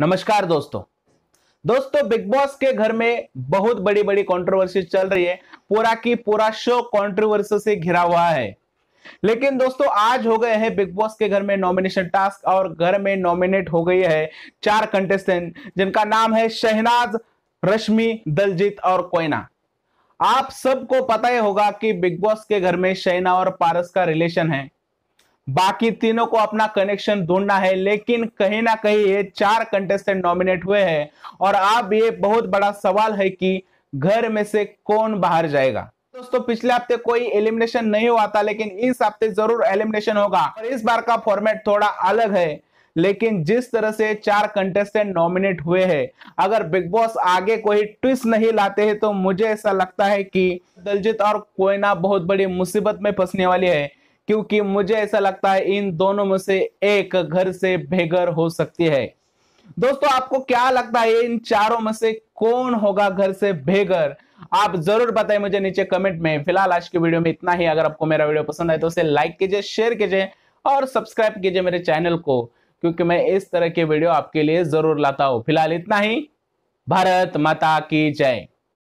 नमस्कार दोस्तों दोस्तों बिग बॉस के घर में बहुत बड़ी बड़ी कंट्रोवर्सी चल रही है पूरा की पूरा शो कंट्रोवर्सी से घिरा हुआ है लेकिन दोस्तों आज हो गए हैं बिग बॉस के घर में नॉमिनेशन टास्क और घर में नॉमिनेट हो गई है चार कंटेस्टेंट जिनका नाम है शहनाज रश्मि दलजीत और कोयना आप सबको पता ही होगा कि बिग बॉस के घर में शैना और पारस का रिलेशन है बाकी तीनों को अपना कनेक्शन ढूंढना है लेकिन कहीं ना कहीं ये चार कंटेस्टेंट नॉमिनेट हुए हैं और अब ये बहुत बड़ा सवाल है कि घर में से कौन बाहर जाएगा दोस्तों पिछले हफ्ते कोई एलिमिनेशन नहीं हुआ था लेकिन इस हफ्ते जरूर एलिमिनेशन होगा और इस बार का फॉर्मेट थोड़ा अलग है लेकिन जिस तरह से चार कंटेस्टेंट नॉमिनेट हुए हैं अगर बिग बॉस आगे कोई ट्विस्ट नहीं लाते हैं तो मुझे ऐसा लगता है कि दलजीत और कोयना बहुत बड़ी मुसीबत में फंसने वाली है क्योंकि मुझे ऐसा लगता है इन दोनों में से एक घर से बेघर हो सकती है दोस्तों आपको क्या लगता है इन चारों में से कौन होगा घर से बेघर आप जरूर बताएं मुझे नीचे कमेंट में फिलहाल आज के वीडियो में इतना ही अगर आपको मेरा वीडियो पसंद आए तो उसे लाइक कीजिए शेयर कीजिए और सब्सक्राइब कीजिए मेरे चैनल को क्योंकि मैं इस तरह के वीडियो आपके लिए जरूर लाता हूं फिलहाल इतना ही भारत माता की जय